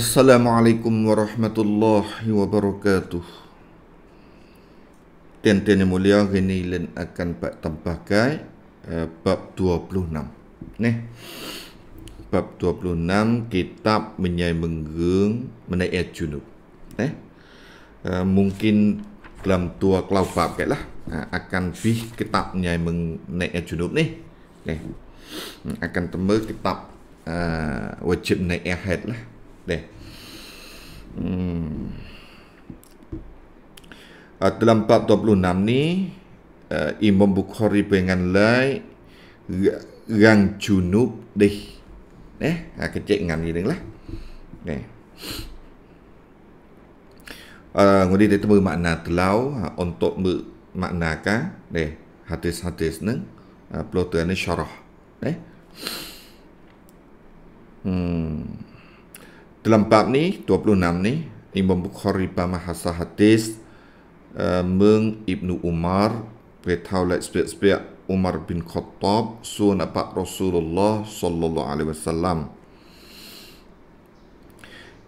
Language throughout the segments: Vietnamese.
Assalamualaikum warahmatullahi wabarakatuh Tentang yang mulia hari ini Lain akan pak tempahkan Bab 26 Nih eh, Bab 26 Kitab menyai menggeng Menaik ayat junub Nih eh, Mungkin dalam tua kelau bab kek lah ha, Akan bih kitab menyai menaik ayat junub nih hmm, Akan temui kitab eh, Wajib naik ayat lah 네. 음. 아, dalam bab 26 ni uh, Imam Bukhari pengen lai yang junub deh. Eh, ha nah, kecek ngan ni lah. Ne. Ah, uh, ngudi ditemu makna telau ha, untuk me makna ka ne hadis-hadis ne uh, ah, plotan syarah. Ne. Hmm. keempat ni 26 ni Imam Bukhari pamahasa hadis uh, meng Ibnu Umar petau lek spek-spek Umar bin Khattab suan apa Rasulullah sallallahu alaihi wasallam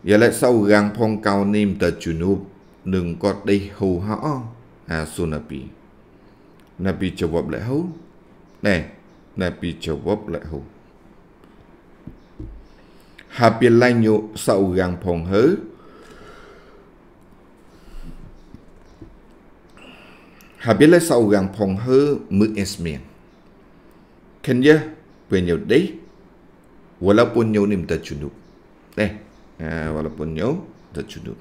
Ya lek sau gang phong kau nim ta junub នឹងគាត់ដេកហូហោអាសុណាពីណាពី jawab លះហូណែណាពី jawab លះហូ hapilanyo saugang phong hớ sau saugang phong hớ mực esmien kenya penyo đấy walaupun nyo nim ta chunu eh à, walaupun nyo ta chunu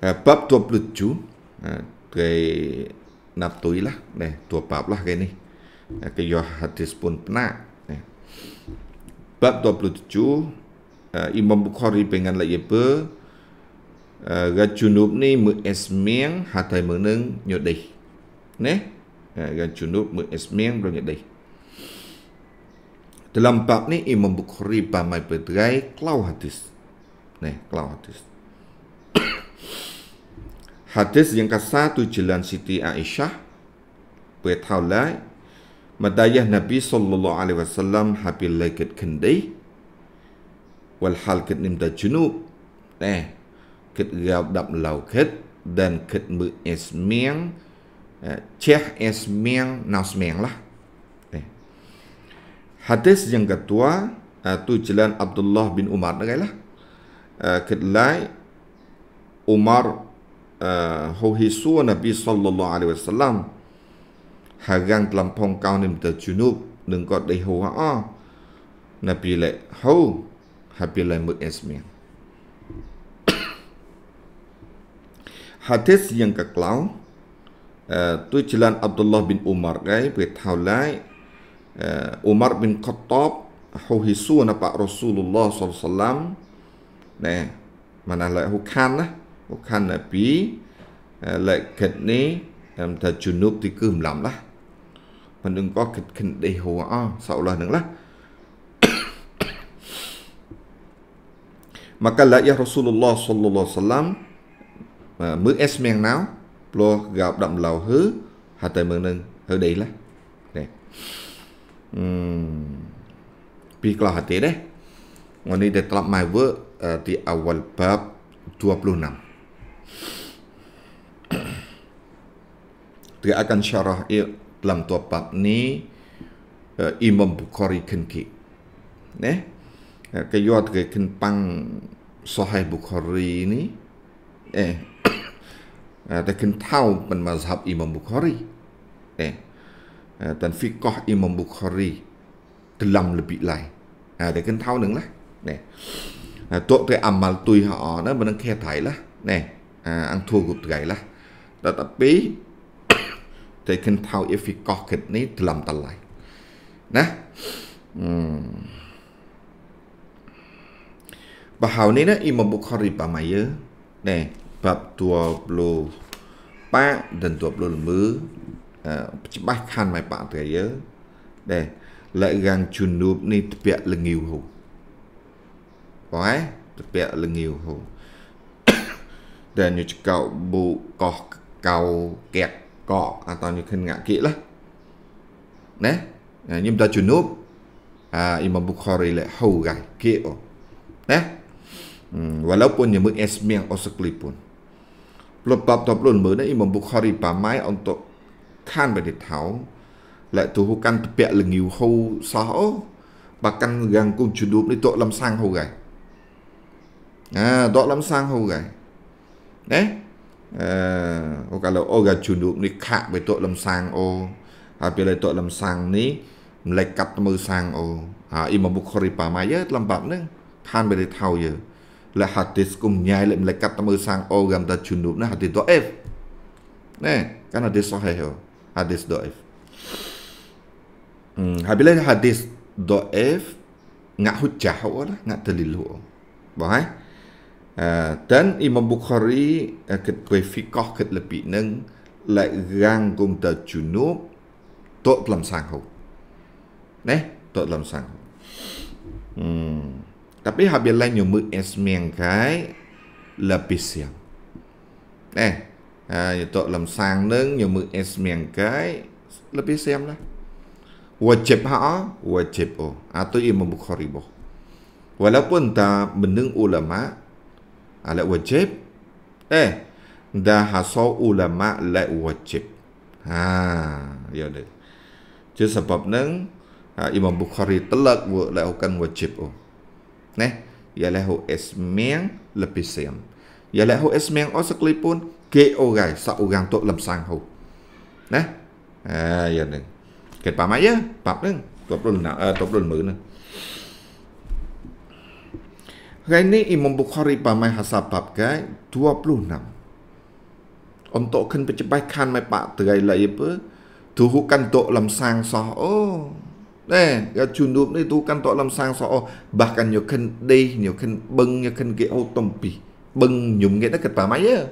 à, bab 27 à, cái nạp túi lah này tua bab lah cái này cái do hadis pun pernah bab 27 uh, Imam Bukhari pengen lagi apa Gajunub uh, ni mu esmeng hatai meneng nyodeh Ne? Gajunub uh, mu esmeng belum nyodeh Dalam bab ni Imam Bukhari pamai berderai klau hadis Ne? Klau hadis Hadis yang kasar tu jalan Siti Aisyah Beritahu lah Madayah Nabi sallallahu alaihi wasallam habil lekat kendai wal hal kat junub eh kat gap dap lau kat dan kat mu esmiang eh, cheh esmiang nasmiang lah eh. hadis yang ketua eh, tu jalan Abdullah bin Umar ngai lah kat lai Umar uh, hohisu Nabi sallallahu alaihi wasallam hagang tlampong kau nim te chunuk đừng có đầy hồ o nà pi lệ hô hà pi lệ mực esmi hà thiết yang các lão tôi chỉ lan Abdullah bin Umar cái về thảo lái Umar bin Khattab hô hi su nà pak Rasulullah sallam nè mà nà lại hô khan á hô khan nà pi lại kết ní em thật chunuk thì cứ làm lắm đó mình đừng có kịch kịch đi hùa o sậu lời nữa lah maka la ya Rasulullah sallallahu alaihi wasallam mưa es miang náo lo gặp đậm lầu hứ hà tây mừng nâng hứ đi lah nè pi kalau hati deh ini dia telah mai di awal bab 26 dia akan syarah ดลำตัวปักนี้อิมมบุคอรีขึ้นกิเนะก็ยอดเกิดขึ้นปังสหายบุคอรีนี้เอแต่ขึ้นเท่าเป็นมาสับอิมมบุคอรีเอแต่ฟิกก็อิมมบุคอรีดลำลบิไลแต่ขึ้นเท่าหนึ่งละเนี่ยตัวเตอัมมาตุยหอนั้นมันแค่ไทยละเนี่ยอังทัวกุบไก่ละแต่ตัดปี they can ថោអ្វីកោះគិតនេះត្រឡំតឡៃណាបើហៅនេះណាអ៊ីមបុខរីបាម៉ាយើណែប្រាប់តួប្លូប៉ាដិនតួប្លូលមឺច្បាស់ខាន់ម៉ៃប៉ាតើយើណែលករាំងជុននូបនេះតពាក់លងាវហូបងឯងតពាក់លងាវហូដែលញុចកោបូកោះកៅកែកก็อันตอนนี้ขึ้นงะกีละนะยิมตาจุนุกอ่าอิมบุคอรีเลหูไงกีอนะวันแล้วปุ่นยังมือเอสเมียงออสกลิปุ่นปลดปับตบลุ่นมือนะอิมบุคอรีป่าไม้อันตกข้านไปเด็ดเท้าและถูกหุกันเปียหลงอยู่หูสาวบักกันยังกุญจุดุบในโต๊ะลำสร้างหูไงอ่าโต๊ะลำสร้างหูไงเนี่ยអឺកាលោអូកាជូនុនេះខៈបេតុលំសាងអូហើយពេលទៅលំសាងនេះម្លេចកាត់មើសាងអូហើយអ៊ីមបុខរីប៉ាម៉ាយើលំបាប់នឹងឋានបេរិថោយើលហាទីសគុំញ៉ៃលម្លេចកាត់មើសាងអូកំតាជូនុណាហាទីតអេហ្វណែកាន់ហាទីសហេហោហាទីសដអេហ្វហើយពេលហាទីសដអេហ្វងាក់ហ៊ុចចាហោណាងាក់តលីលហោបងហើយ Eh, dan Imam Bukhari eh, ket kue fikah ket lebih neng lek gang kum ta junub tok dalam sangho. Neh, tok dalam sangho. Hmm. Tapi habis lain yo mek esmeng kai lebih siang. Neh, ha yo tok dalam sang neng yo mek esmeng kai lebih siang lah. Wajib ha, wajib o. Atau Imam Bukhari boh. Walaupun tak benang ulama' على wajib, eh ده حصو ulama la wajib ha ya deh chứ sebab nang à, Imam Bukhari telak wo la hukan wajib oh neh ya la hu ismiang lebih sem, ya la hu ismiang oh sekelipun ke orai sa orang tok lam sang hu neh ha ya nang ket pamak ya pap nang ទប់រុនណាទប់រុនមើលណា Hari ini Imam Bukhari pamai hasap bab ke 26. Untuk kan pecebai kan mai pak terai lai apa. Tuhukan tok lam sang sah. Oh. Eh, ya cundup ni tuhukan tok lam sang sah. Oh. Bahkan nyo kan di, nyo kan beng, nyo kan ke otompi. Beng nyum ke tak pamai ya.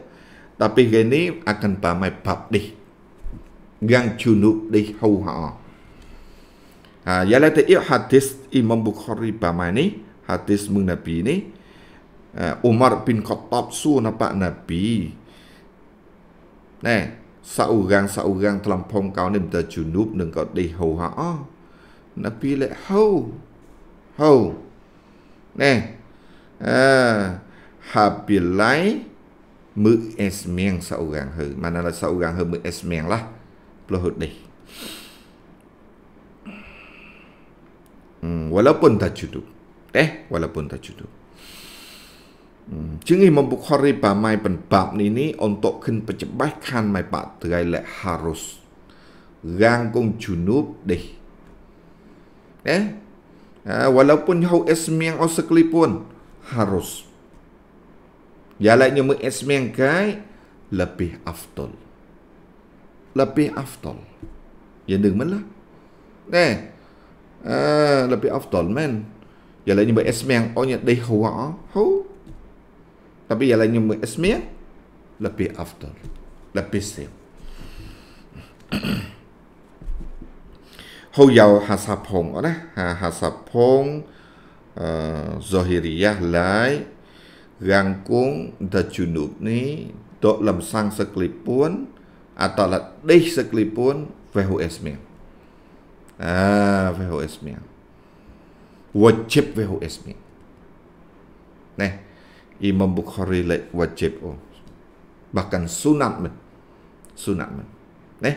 Tapi hari ini akan pamai bab deh. Gang cundup deh hau ha. ya lah hadis Imam Bukhari pamai ni. Ha. hadis mengenai ini Umar bin Khattab suruh Pak Nabi Nah, seorang-seorang terlampau kau ni minta junub dan kau di hau ha -a. Nabi lek hau Hau Nah ah, Habilai Mu esmiang seorang her Mana lah seorang her mu esmiang lah Pelahut ni hmm, Walaupun tak junub teh walaupun tak tajuduk. Jengi hmm, membukhari bamai pen bab ini untuk ken pecebahkan mai pak terai lek harus gangkung junub deh. Eh, ha, walaupun hau esmi yang osekli pun harus. Jalannya mengesmi yang kai lebih afdol. Lebih afdol. Ya dengar lah. Eh, ha, lebih afdol men giờ lại như mấy smen ở nhà đây hú hả hú ta bây giờ lại như mấy smen là after lebih bị sẹo hú giàu hà sập hồng ở đây hà hà sập ni, dok hiền sang sắc lì puôn à tọa là đây sắc lì puôn về hú wajib với hữu ismi này Imam Bukhari lại wajib oh. bahkan sunat men, sunat mình này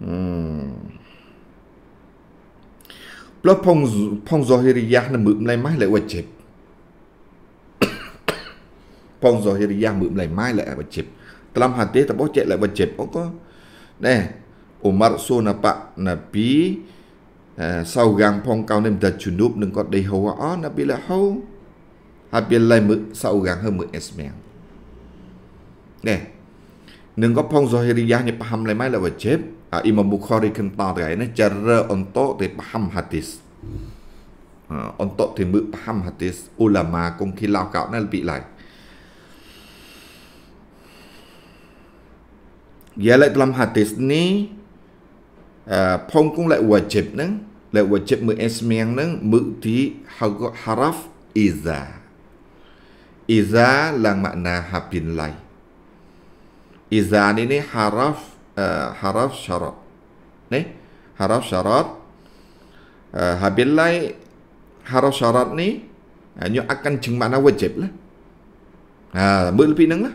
hmm. Plus phong phong Zohiriyah là mượn lại mai lại wajib phong Zohiriyah mượn lại mai lại wajib dalam hadis tak boleh lại wajib oh, có nè Umar sunapa Nabi saugang phong kau nem ta chunup nung kot dei ho on apila ho apila mu saugang ho mu esmang nè nung ko phong zohiriyah ni paham lai mai la wajib Imam Bukhari kan ta dai na cara onto te paham hadis onto te mu paham hadis ulama kong khilau kau na lebih lai យ៉ាឡេក្លំហាទីសនេះផងគងលេវ៉ាជីបហ្នឹងលេវ៉ាជីបមើអេសមៀងហ្នឹងមើទីហៅក៏ហារ៉ាហ្វអ៊ីហ្សាអ៊ីហ្សាឡើងម៉ាក់ណាហាពីនឡៃអ៊ីហ្សានេះនេះហារ៉ាហ្វហារ៉ាហ្វសារ៉ាត់នេះហារ៉ាហ្វសារ៉ាត់ហាពីនឡៃហារ៉ាហ្វសារ៉ាត់នេះញោអកាន់ជឹងម៉ាក់ណាវ៉ាជីបឡាមើលពីហ្នឹងណា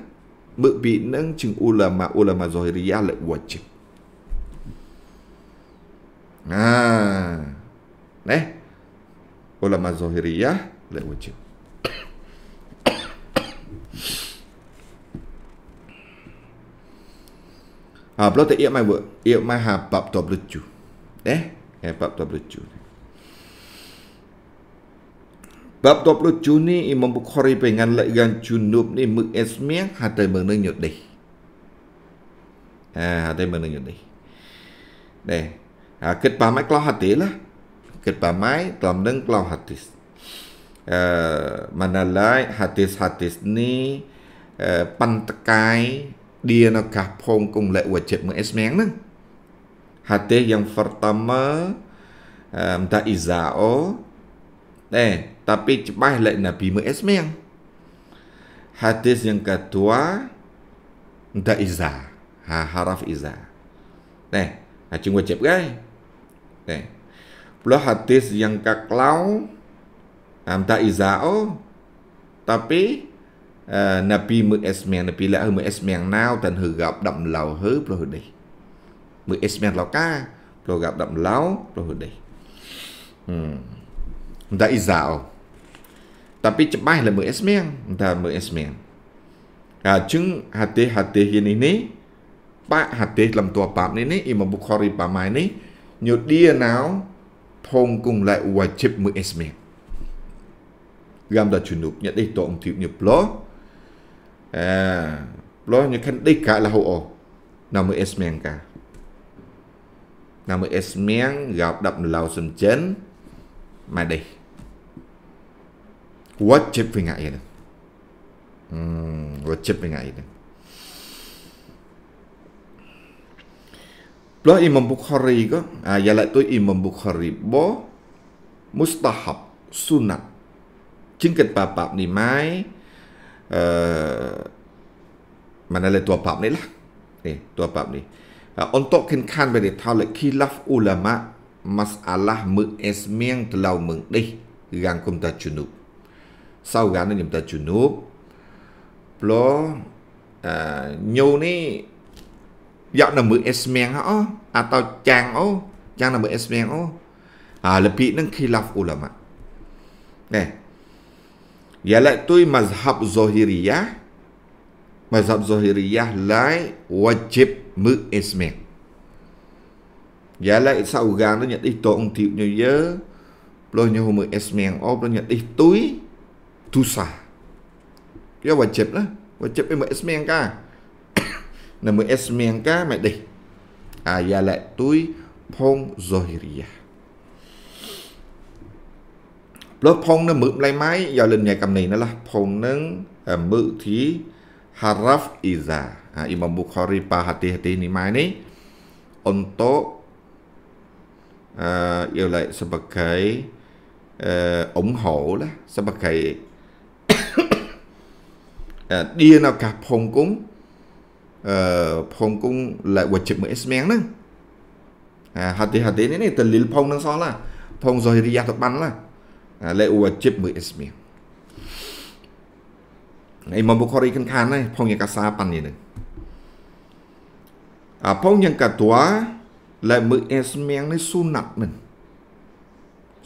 មើលពីហ្នឹងជឹងអ៊ូឡាម៉ាអ៊ូឡាម៉ាហ្សូហីរីយ៉ាលេវ៉ាជីប Ha. Eh. Ulama Zahiriyah lek wajib. Ha, belum tak iat mai buat. Iat mai ha bab 27. Eh, eh bab 27. Bab 27 ni Imam Bukhari pengen lek gan junub ni mek esmiah hatai meng nang nyot deh. Ha, hatai meng nang nyot deh. Deh. ketpamai kelah hati lah. Ketpamai telamdeng kelah hati. Uh, manalai hadis-hadis ni uh, pantekai dia nak kapong kung lek wajib mengesmeng nang. Hadis yang pertama um, tak izao eh tapi cepat lek nabi mengesmeng. Hadis yang kedua tak iza. Ha haraf iza. Eh, acung wajib kan? Plus hadis yang kaklau Amta izao Tapi uh, Nabi mực esmen Nabi là mực esmen nào Tần hư gặp đậm lầu hư Plus hư đi Mực esmen lầu ca Plus gặp đậm lầu Plus hư đi Amta izao Tapi cepat lah mực esmen Amta mực esmen À, chứng hạt tế hạt tế như này này bác hạt tế làm tòa bạp này này Imam Bukhari bà mai này ញូឌីណៅផងគងឡៃវ៉ាជីបមួយអេសមេហ្គាំដាជូនុបញ៉ាដេតអងទីបញ៉ាប្លោអេប្លោញ៉ាខាន់ដេកាលហូអូណាមួយអេសមេងកាណាមួយអេសមេងហ្គាប់ដាប់ឡៅសំចិនម៉ាដេវ៉ាជីបវិញអីហ្នឹងវ៉ាជីបវិញអីហ្នឹង Belah Imam Bukhari ke? Ha, ialah tu Imam Bukhari. Bo mustahab sunat. Cingkat bapak ni mai. Uh, mana lah tua bapak ni lah. Eh, tua bapak ni. Uh, untuk kenkan beri tahu lah. Kilaf ulama masalah mu'esmiang telau mengdih. Rangkum ta junub. Saugan ni ta junub. Belah. Uh, nyau ni. Nyau ni. យកនៅមើលអេសមៀងអូអាតោចាំងអូចាំងនៅមើលអេសមៀងអូអាលពីនឹងខីឡាហ្វអ៊ូឡាម៉ាណែយ៉ាឡាទុយម៉ាស្ហាប់ហ្សូហ៊ីរីយ៉ាម៉ាស្ហាប់ហ្សូហ៊ីរីយ៉ាឡៃវ៉ាជីបមើលអេសមៀងយ៉ាឡាអ៊ីសាអ៊ូហ្គាងនឹងញ៉ាត់អ៊ីតងទីញយើលោះញោមើលអេសមៀងអូញ៉ាត់អ៊ីទុយទូសាយ៉ាវ៉ាជីបណាវ៉ាជីបអេមអេសមៀងកា na mu esmiang mày đi à giờ lại tui phong zohiria à. lớp phong na mượm lai mai giờ lên nhà cầm này nó là phong nâng à, mự thì haraf iza à, Imam Bukhari pa hati hati ni mai ni untuk à ia lại sebagai uh, ủng hộ đó sebagai uh, dia nào cả phong cúng ờ phong cũng lại vật chụp mới smen đó à hạt thì hạt thì này từ lil phong đang xóa là phong rồi thì ra tập bắn là à, lại vật chụp mới smen អីមកបុខរីខានខានហ្នឹងផងយ៉ាងកាសាប៉ាន់នេះហ្នឹងអាផងយ៉ាងកាតួលែមើអេសមៀងនេះស៊ូណាត់មិន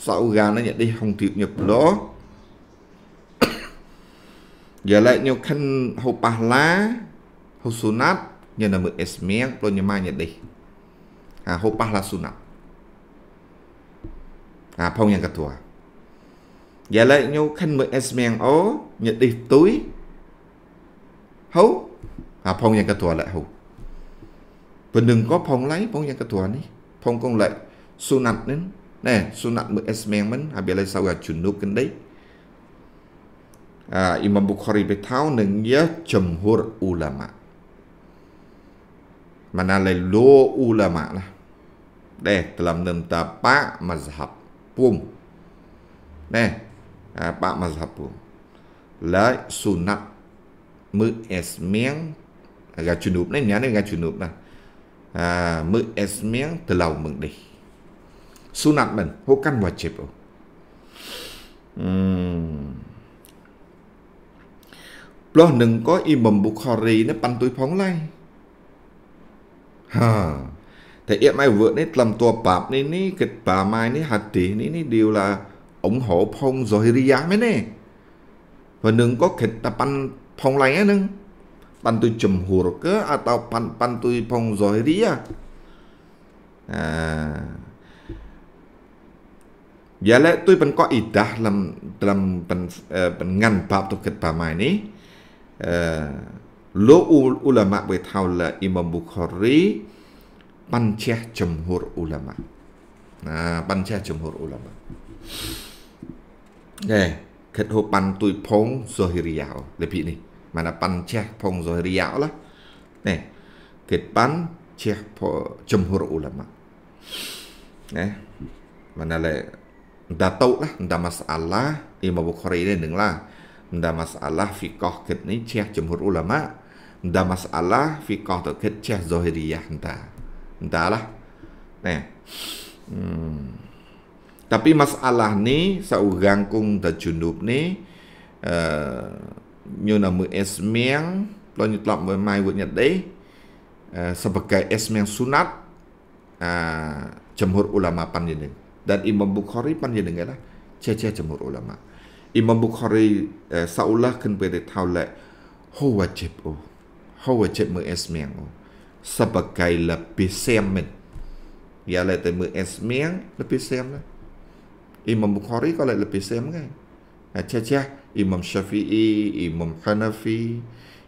សៅកាននេះនេះហងទៀបញឹកឡោយ៉ាឡែកញោខាន់ហូប៉ះឡា hốt nát nhân là mực esmiang lo nhớ mai nhận đi à hốt pa là nát à phong nhân cả thua dạ lại nhau khăn mực esmiang ó nhận đi túi hấu à phong nhân cả thua lại hấu và đừng có phong lấy phong nhân cả thua này phong con lại nát nên nè nát mực esmiang mình à bây giờ sau là chuẩn nộp cái đấy à, Imam Bukhari beritahu dengan jumhur ulama. manalai lo ulama lah deh dalam tentang pak mazhab pum deh pak mazhab pum la sunat mư es miếng gà chủ nụp này nhá này gà chủ nụp này à, mư es miếng từ lâu mừng đi sunat mình hô căn và chếp ồ Bloh nâng có imam Bukhari nó bắn tuổi phóng lai Ha. Thì em ai vượt này làm tua bạp này ní kịch bà mai ní hạt tỷ ní ní điều là ủng hộ phong rồi ria mấy nè. Và đừng có kịch ta pan phong lẻ nâng. Pan tôi chùm hùa rồi cơ à tao pan pan tôi phong rồi ria. À. Giá dạ lẽ tôi vẫn có ý đá làm làm bằng ờ, bằng ngăn bạp tôi kịch bà mai ní. À. Ờ lỗ ulama bởi thao là Imam Bukhari ban che jumhur ulama à, ban che jumhur ulama nè kết hợp ban tui phong zohiriyao là bị này mà là ban che phong zohiriyao là nè kết ban che jumhur ulama nè mà là đã tâu là đã masalah Imam Bukhari này đừng là đã masalah fiqh kết này che jumhur ulama da masalah fiqh tu kecah zahiriyah enta. Entahlah. Nah. Hmm. Tapi masalah ni seorang kung ta junub ni uh, eh, nyu nama esmeng lo ni tlap we mai wut nyat uh, sebagai esmeng sunat uh, jemhur ulama panjeneng dan Imam Bukhari panjeneng lah cece jemhur ulama Imam Bukhari uh, saulah kan pe de taulat ho wajib oh hau wa chet mu es miang o sabakai la pi sem men ya la te mu es miang la pi sem la imam bukhari ko la pi sem ngai kan? a cha cha imam syafi'i imam hanafi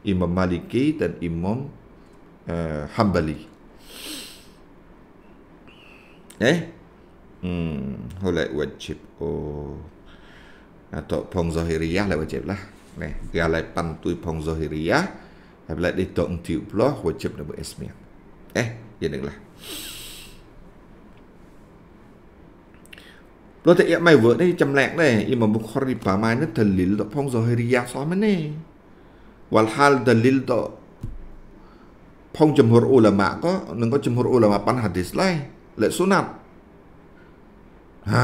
imam maliki dan imam uh, hambali eh hmm hau la wajib o oh. atau pong zahiriyah la wajib lah Nah, galai pantui pong zahiriyah ហើយប្លែកនេះតងទីប្លោះវជិបនៅអេស្មៀអេយ៉ាងនេះឡាព្រោះតែអ៊ីម៉ៃវើនេះចម្លែកដែរអ៊ីម៉ាមបុខរីប៉ាម៉ៃនេះតលីលដល់ផងសូហេរីយ៉ាសោះមែនទេវ៉ាល់ហាល់តលីលដល់ផងជំហរអ៊ូឡាម៉ាក៏នឹងក៏ជំហរអ៊ូឡាម៉ាប៉ាន់ហាឌីសឡៃលេសុណាត់ហា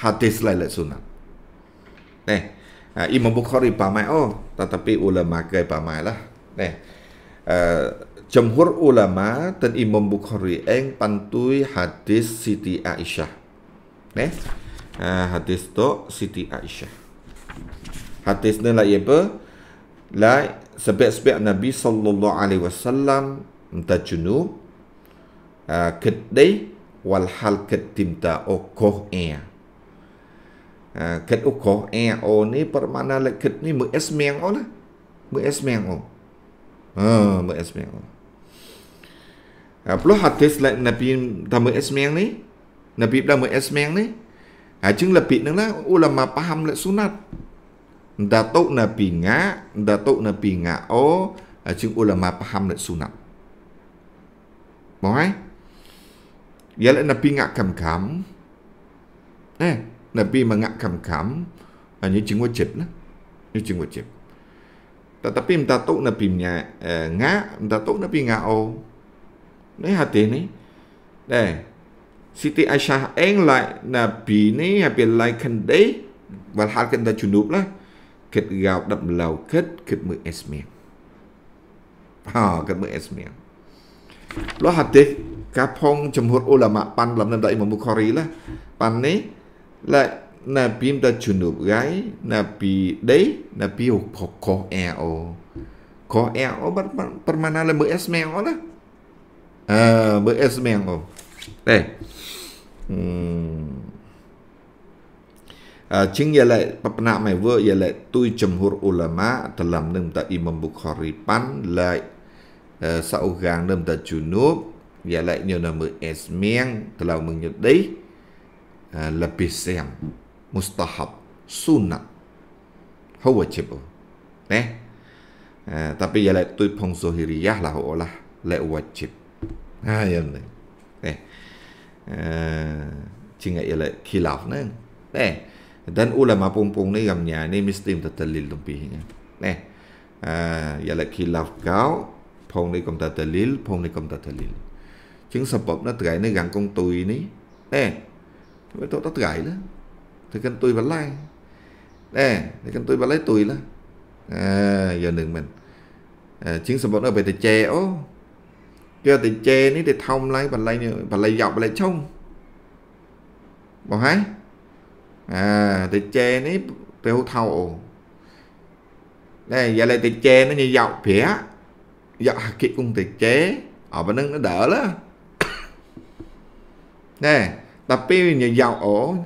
ហាឌីសឡៃលេសុណាត់នេះ Ah, Imam Bukhari pamai oh, tetapi ulama gay pamai lah. Nih, eh, uh, ah, jumhur ulama dan Imam Bukhari eng pantui hadis Siti Aisyah. Nih, eh, uh, ah, hadis to Siti Aisyah. Hadis ni lah ya, apa? lah sebab-sebab Nabi sallallahu alaihi wasallam minta junub uh, kedai wal ketimta okoh air. Ya. កិតអ៊ុកោអែអូនេះប្រមាណណាលកិតនេះមើអេសមៀងអូណាមើអេសមៀងអូអឺមើអេសមៀងអូអាប្លោះហាទេស្លែកណាពីតាមើអេសមៀងនេះណាពីតាមើអេសមៀងនេះហើយជាងលពីនឹងណាអ៊ូឡាម៉ាប៉ាហាំលសុណាត់ datuk Nabi nga datuk Nabi nga o jeung ulama paham le sunat mau hai ya le Nabi nga kam kam eh na pima ngakam kam anyu jing wajib na anyu jing wajib tetapi mtatuk na pimnya nga mtatuk na pi nga o ni hati ni đây Siti Aisyah eng lại Nabi ni hapi lai kendai wal hal kenda junub lah kit gao đậm lầu kit kit mực esmiang ha kit mực esmiang lo hati kapong jumhur ulama pan lam nandai Imam Bukhari lah pan ni like Nabi minta junub gai Nabi day Nabi hukum koh eo Koh eo permana lah beres meo lah Ah, beres meo Đây Chính ya lại Bạp nạ mày vừa ya lại Tui jumhur ulama Dalam nâng ta Imam Bukhari pan lại Sao gang nâng ta junub Ya lại nyo nama es meng Dalam nâng nyo day Ờ, lebih siang mustahab sunnah hau wajib eh tapi ya lek tu pong zohiriyah lah olah lek wajib ha ya ni eh cinga ya lek khilaf ne eh dan ulama pung-pung ni gamnya ni mesti mutadallil nè, eh ya lek khilaf kau phong ni kom ta dalil phong ni kom ta dalil chứng sebab nó trai ni gang kong tui ni eh với tôi tak terai lah tekan tôi balai eh tekan tôi lấy tôi lah à giờ đừng mình à, chiến sự bọn ở về thì chè ô cho thì chè ní thì thông lấy bàn lấy bàn lấy dọc bàn lấy trông bảo hái à thì che ní thì hô thầu đây giờ lại thì che nó như dọc phía dọc kịp cung thì chè ở bên nó đỡ đó nè ta pe nya giàu ổ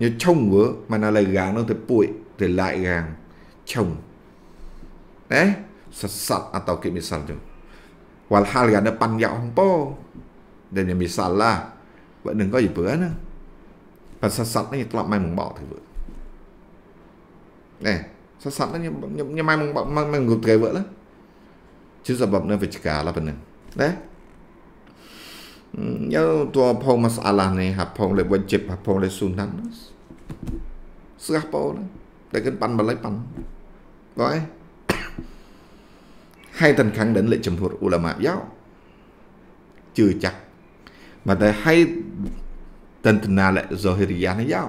nya chồng vợ mà nó lại gàng nó thì bụi thì lại gàng chồng đấy sật sật atau à, ke misal tu walhal nó pan giàu không po đây là misal là vậy đừng có gì bữa nữa và sật sạt nó như tao mai mùng bỏ thì vợ nè sật sạt nó như như mai mùng bỏ mai mùng gục cái vợ đó chứ giờ bập nó phải cả là phần này đấy យកទោះផងមកស្អាឡានេះហាផងលេវិជិបហាផងលេស៊ុនណាន់ស្ះបោលតែគិនប៉ាន់បលៃប៉ាន់ក៏ឯងហើយតាន់ខាងដិនលេចំនួនអ៊ូឡាម៉ាយោជឿចាក់បាទតែហើយតន្តណាលេសូហេរីយ៉ានេះយោ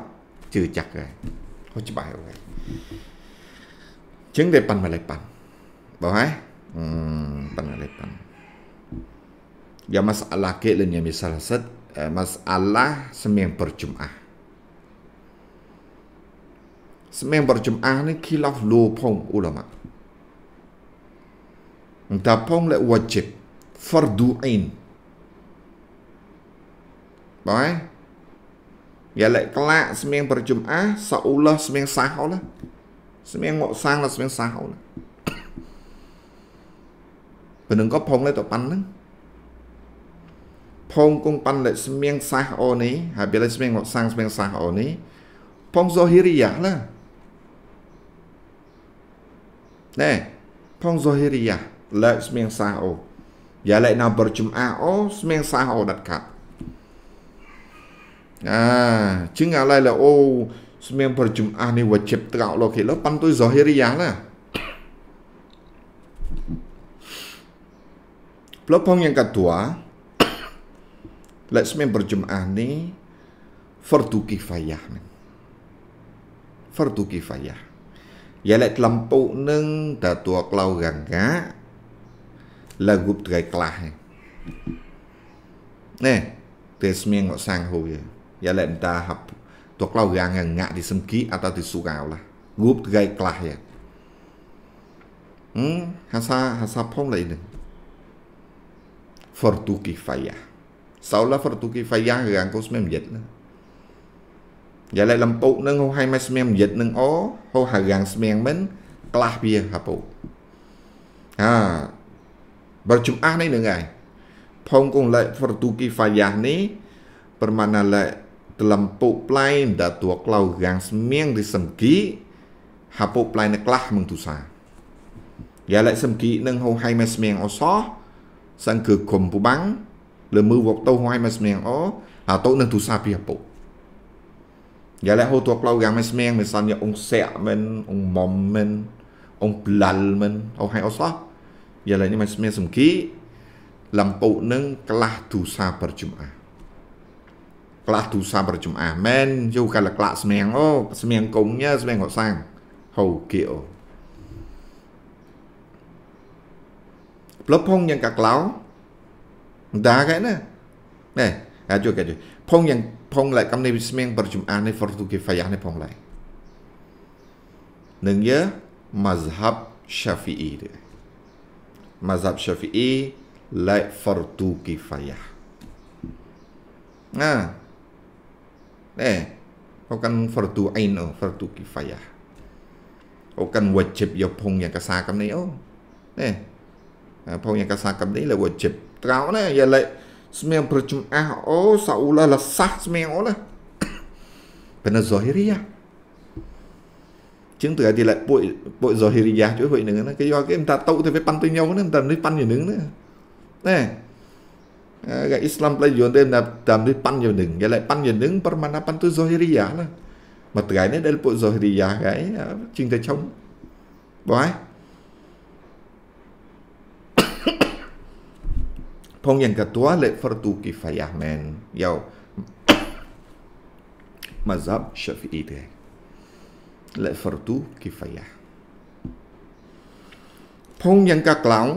ជឿចាក់ហើយហូចច្បាស់ហើយចឹងតែប៉ាន់បលៃប៉ាន់បងឯងប៉ាន់បលៃប៉ាន់ ya masalah keilnya misal set masalah seming berjumah seming berjumah ni khilaf lu pong ulama entah pong le wajib fardu ain baik ya le kelak seming berjumah saulah seming sah ulah seming ngok sang lah seming sah ulah ប៉ុណ្ណឹងក៏ផងដែរតប៉ុណ្ណឹងផងគង់ប៉ាន់លិស្មៀងសះអូនេះហើយបិលិស្មៀងមកសាំងស្មៀងសះអូនេះផងសូហ៊ីរីយ៉ាឡាណែផងសូហ៊ីរីយ៉ាលិស្មៀងសះអូយ៉ាលិណាបរជុំអាអូស្មៀងសះអូដាត់កាត់អាជាងអាឡៃឡាអូស្មៀងបរជុំអានេះវជិបត្រោលោកគេលប៉ាន់ទុយសូហ៊ីរីយ៉ាឡាផ្លុកផងយ៉ាងកាត់ទួ Lek semen berjemaah ni fardu kifayah ni. Fardu kifayah. Ya lek lampau neng datua kelau gangga lagu tegai kelah ni. Nih, eh, desmi yang sang hu ya. Ya lek entah hap tua kelau gangga ngak di semki atau di sukau lah. Gup tegai kelah ya. Hmm, hasa hasa pong lain ni. Fardu kifayah. Saulas fortificadas con smemjet giờ lại làm bộ nâng hô hai mai smemjet nâng ó hô hà gang smeng men class bia hà bộ à bà chùm á này nữa ngài phong cùng lại fortificadas này permana lại làm bộ play đã tuộc lau gang smeng đi sầm ký hà bộ play nè class mừng tu sa giờ lại sầm ký nâng hô hai mai smeng ó só sang cực khủng bù băng Lemur waktu huai mas miang o atau nang tu sapi apo. Ya le ho tua klau yang mas miang misalnya ong sek men, ong mom men, ong blal men, ong hai osah. Ya le ni mas miang semki lampau nang kelah tu sa perjumaah. Kelah tu sa perjumaah men, yo kalau kelak semiang o, semiang kongnya semiang kok sang. Hau kio. Plop hong yang kaklau, Dah Nè, à cái kacau. Phong yang phong lại kam ni phật tu ni fardu kifayah ni phong lại. Nâng nhớ, mazhab shafi'i dia. Mazhab syafi'i lại fardu kifayah. Nah, nè, phật phật tu bukan fardu ain, fardu kifayah. vật chấp ya phong yang kasakam ni. Oh, nè, phong yang sa kasakam ni là vật chấp tráo này giờ lệ smell pro chum a o sa u la la sa smell na bên zohiria chứng từ thì lại bội bội zohiria chỗ vậy nữa cái do cái em ta tụ thì phải pan tới nhau nên tầm đi pan nhiều nữa nữa nè à, cái Islam play yon tên là tầm đi pan nhiều nữa giờ lại pan nhiều nữa permana pan tới zohiria là mà cái này đây là bội zohiria cái chính ta chống bói พงอย่างกับตัวเลฟอร์ตูกิฟายาแมนยาวมาซับชฟีเดเลฟอร์ตูกิฟายาพงอย่างกับกล่าว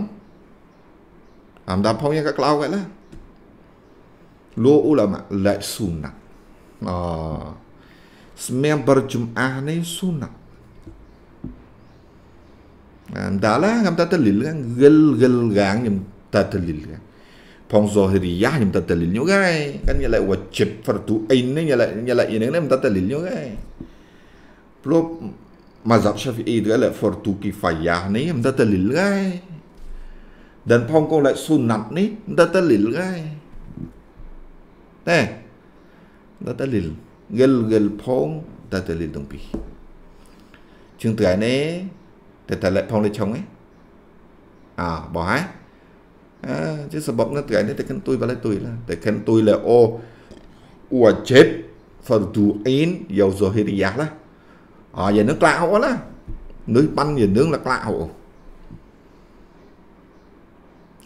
อันดับพงอย่างกับกล่าวกันละลูอุลามะเลสุนักอ๋อสมัยบรรจุมอาในสุนักอันดับละอันดับตัดลิลกันเกลเกลกางยมตัดลิลกัน phong gió thì ta như cái vật phật tu zohiriya ni minta telil nyo gai kan nyalai wajib fardu ain ni nyalai nyalai ini ni minta telil nyo gai plo mazhab syafi'i itu lah fardu kifayah ta minta telil gai đến phong kau lai ta ni minta telil thế teh minta telil gel gel phong ta telil dong pi chương trai này ta ta lại phong lên trong ấy à bỏ hai chứ à, chứ sebabnya terkadang terkentui balai tui tui để là ô lah oh phần fardu ain dầu zahiriyah lah à, giờ nước lạ hổ là nước banh giờ nước là lạ hổ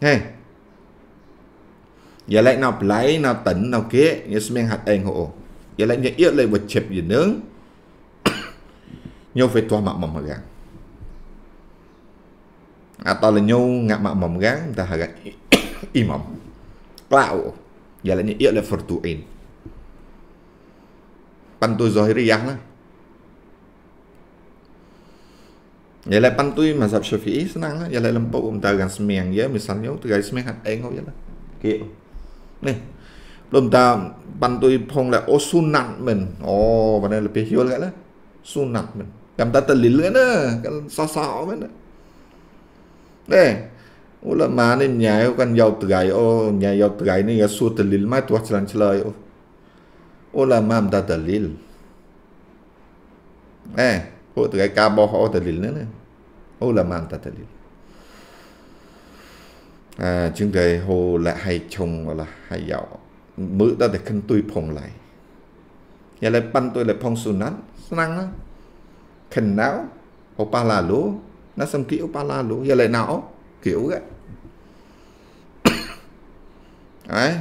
hey giờ lại nào lấy nào tỉnh nào kia như xem hạt anh hổ giờ lại nhận yêu lấy vật chụp giờ nước nhau phải toa mặt mỏng mà gàng atau lenyau lah ngak mak mom gang dah harga imam lau jalannya ia le fortuin pantu zahiri yah lah Ya le pantui mazhab Syafi'i senang lah. Ya le lempok um tagan semeng ya misalnya tu guys semeng hat engau ya lah. Okey. Nih. Belum ta pantui phong le o sunat men. Oh, mana lebih hiul kat lah. Sunat men. Kam ta telil kan lah. Kan sasa men. Lah. ô ô ô là là 네 올라 많은 냐요간 야우트가요 냐야우트가이니 야수트 릴마 투아슬란슬라요 올라 맘다 달릴 에 ô là 달릴네 올라 맘다 달릴 à chúng thầy hồ lại hay chồng hoặc là hay dạo mỡ đã để khăn tui phòng lại nhà lại ban tôi lại phong sùn nát năng á khẩn não hồ pa là lúa nó xâm kiểu ba la lũ giờ lại não kiểu ấy đấy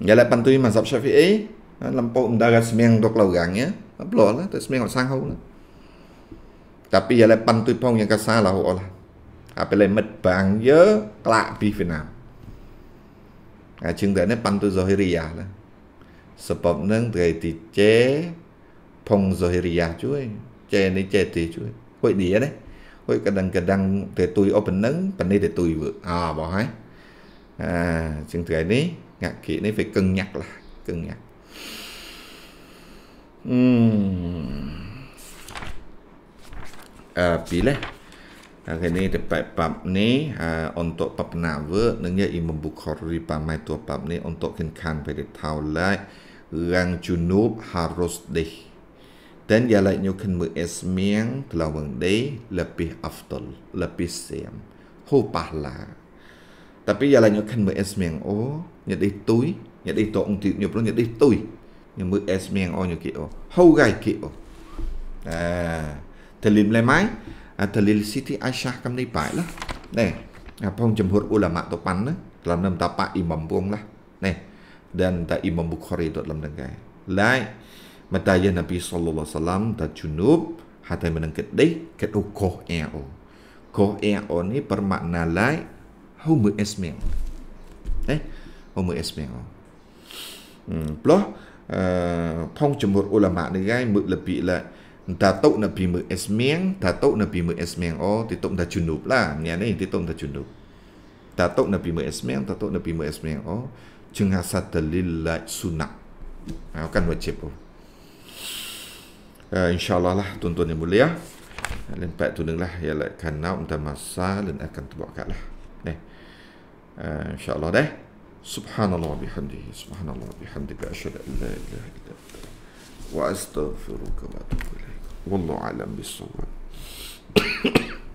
giờ lại bàn tuy mà dọc sẽ phi ấy làm bộ đã gặp miệng đọc lầu gàng nhé ấp lọ đó tới miệng còn sang hậu nữa tập tapi giờ lại bàn tuy phong cái kasa là hộ là à bây lại mật bằng nhớ lạ vì việt nam à chừng đấy nó bàn tuy rồi ria là sebab nâng thì chế phong rồi ria chú ấy ចេះនេះចេះទីជួយហួយឌីណាហួយកដឹងកដឹងទៅទួយអបនឹងប៉នេះទៅទួយវើអបោះហើយអាជាងថ្ងៃនេះងាក់គីនេះវាកឹងញាក់ឡាកឹងញាក់អឺអឺពីលេ Ini tempat pub ni uh, untuk pub nawa nengnya Imam Bukhari pamai tua pub ni untuk kenkan pada taulat orang junub harus deh Ten dialekten med esmiang kelawan de lebih afdal, lebih siam. Hu pahla. Tapi dialekten med esmiang o, nhật đi túi, nhật đi tụng thì nhập luôn nhật đi túi. Nhưng mực esmiang o như kiểu, hau gai kiểu. À, thầy lìm lại máy, à, thầy lìm city Aisha cầm đi bãi lắm. Nè, à, phong chầm hụt ulama tộc bắn đó, làm nằm tạp bạc imam buông lắm. Nè, dan ta imam Bukhari tụt làm đằng gái. Lại, Mata ayah Nabi SAW dan junub hati menengket deh Ketuh koh eo Koh eo ni bermakna lai Humu esmeng Eh Humu esmeng hmm, Peloh uh, eh, jemur ulama ni gai kan, Mut lebih lah Datuk Nabi Mu dah Datuk Nabi Mu Esmeng Oh Tituk dah junub lah Ni ni Tituk dah junub Dah Datuk Nabi Mu dah Datuk Nabi Mu Esmeng Oh Jengah satelil lai sunak ha, Kan wajib Oh uh, insyaallah lah tuan-tuan yang mulia lempat tulung lah ya lah kan nak minta masa dan akan tebak kat lah ni uh, eh, eh, insyaallah deh subhanallah bihamdihi subhanallah bihamdika asyhadu an la ilaha illa anta wa astaghfiruka wa atubu ilaik wallahu alam bisawab